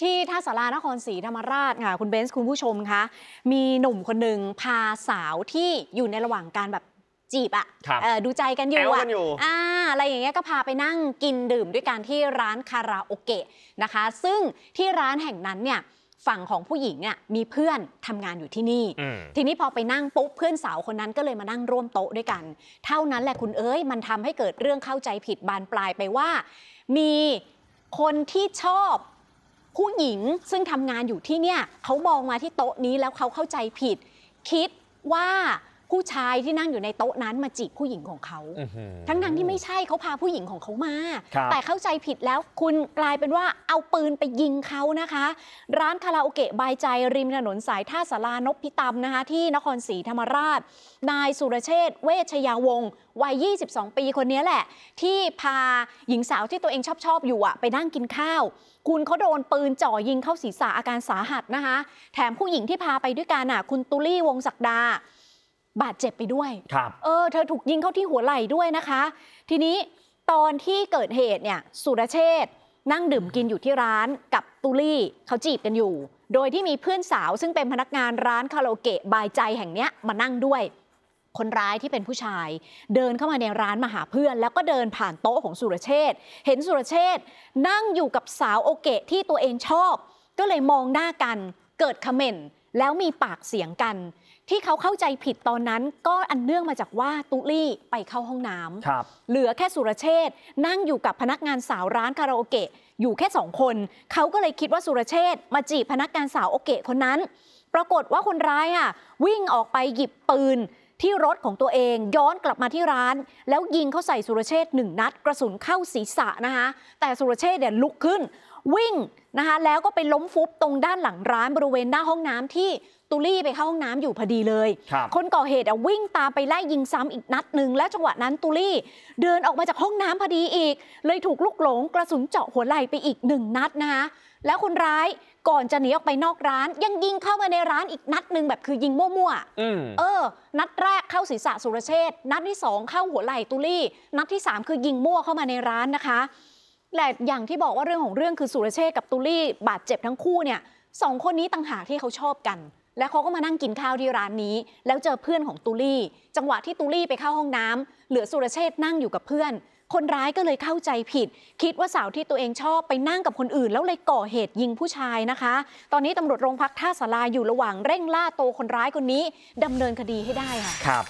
ที่ท่าสารานครศรีธรรมราชค่ะคุณเบนซ์คุณผู้ชมคะ มีหนุ่มคนหนึ่งพาสาวที่อยู่ในระหว่างการแบบจีบอะ่ะดูใจกันอยู่อะอ่ะอะไรอย่างเงี้ยก็พาไปนั่งกินดื่มด้วยกันที่ร้านคาราโอเกะนะคะ ซึ่งที่ร้านแห่งนั้นเนี่ย ฝั่งของผู้หญิงอ่ะมีเพื่อนทำงานอยู่ที่นี่ ทีนี้พอไปนั่งปุ๊บเพื่อนสาวคนนั้นก็เลยมานั่งร่วมโต๊ะด้วยกัน เท่านั้นแหละคุณเอ้ยมันทำให้เกิดเรื่องเข้าใจผิดบานปลายไปว่ามีคนที่ชอบผู้หญิงซึ่งทำงานอยู่ที่เนี่ยเขามองมาที่โต๊ะนี้แล้วเขาเข้าใจผิดคิดว่าผู้ชายที่นั่งอยู่ในโต๊ะนั้นมาจีบผู้หญิงของเขา ทั้งทั้งที่ไม่ใช่เขาพาผู้หญิงของเขามา แต่เข้าใจผิดแล้วคุณกลายเป็นว่าเอาปืนไปยิงเขานะคะ ร้านคาราโอเกะบายใจริมถนนสายท่าสารานพพิตำนะคะที่นครศรีธรรมราช นายสุรเชษเวชยาวงศ์วัย 22 ปีคนนี้แหละ ที่พาหญิงสาวที่ตัวเองชอบชอบอยู่อะไปนั่งกินข้าว คุณเขาโดนปืนจ่อยิงเข้าศีรษะอาการสาหัสนะคะ แถมผู้หญิงที่พาไปด้วยกันอะคุณตุลี่วงศักดาบาดเจ็บไปด้วยครับเออเธอถูกยิงเข้าที่หัวไหล่ด้วยนะคะ ทีนี้ตอนที่เกิดเหตุเนี่ยสุรเชษนั่งดื่มกินอยู่ที่ร้านกับตุลี่เขาจีบกันอยู่ โดยที่มีเพื่อนสาวซึ่งเป็นพนักงานร้านคาราโอเกะบายใจแห่งเนี้ยมานั่งด้วย คนร้ายที่เป็นผู้ชาย เดินเข้ามาในร้านมาหาเพื่อนแล้วก็เดินผ่านโต๊ะของสุรเชษเห็นสุรเชษนั่งอยู่กับสาวโอเกะที่ตัวเองชอบ ก็เลยมองหน้ากันเกิดคอมเมนต์แล้วมีปากเสียงกัน ที่เขาเข้าใจผิดตอนนั้น ก็อันเนื่องมาจากว่าตุลี่ไปเข้าห้องน้ำเหลือแค่สุรเชษนั่งอยู่กับพนักงานสาวร้านคาราโอเกะอยู่แค่สองคน เขาก็เลยคิดว่าสุรเชษมาจีบพนักงานสาวโอเกะคนนั้น ปรากฏว่าคนร้าย อ่ะ วิ่งออกไปหยิบปืนที่รถของตัวเองย้อนกลับมาที่ร้าน แล้วยิงเข้าใส่สุรเชษหนึ่งนัด กระสุนเข้าศีรษะนะคะแต่สุรเชษเนี่ยลุกขึ้น วิ่งนะคะแล้วก็ไปล้มฟุบตรงด้านหลังร้านบริเวณหน้าห้องน้ำที่ตุลี่ไปเข้าห้องน้ำอยู่พอดีเลย คนก่อเหตุวิ่งตามไปไล่ยิงซ้ำอีกนัดหนึ่งและจังหวะนั้นตุลี่เดินออกมาจากห้องน้ำพอดีอีก เลยถูกลูกหลง กระสุนเจาะหัวไหล่ไปอีกหนึ่งนัดนะคะแล้วคนร้ายก่อนจะหนีออกไปนอกร้าน ยังยิงเข้ามาในร้านอีกนัดหนึ่งแบบคือยิงมั่วๆเออนัดแรกเข้าศีรษะสุรเชษนัดที่สองเข้าหัวไหล่ตุลี่ นัดที่สามคือยิงมั่วเข้ามาในร้านนะคะแต่อย่างที่บอกว่าเรื่องของเรื่องคือสุรเชษกับตุลี่บาดเจ็บทั้งคู่เนี่ยสองคนนี้ต่างหากที่เขาชอบกันแล้วเขาก็มานั่งกินข้าวที่ร้านนี้ แล้วเจอเพื่อนของตุลี่ จังหวะที่ตุลี่ไปเข้าห้องน้ำเหลือสุรเชษนั่งอยู่กับเพื่อน คนร้ายก็เลยเข้าใจผิด คิดว่าสาวที่ตัวเองชอบไปนั่งกับคนอื่น แล้วเลยก่อเหตุยิงผู้ชายนะคะ ตอนนี้ตำรวจโรงพักท่าสาราอยู่ระหว่างเร่งล่าตัวคนร้ายคนนี้ดำเนินคดีให้ได้ค่ะครับ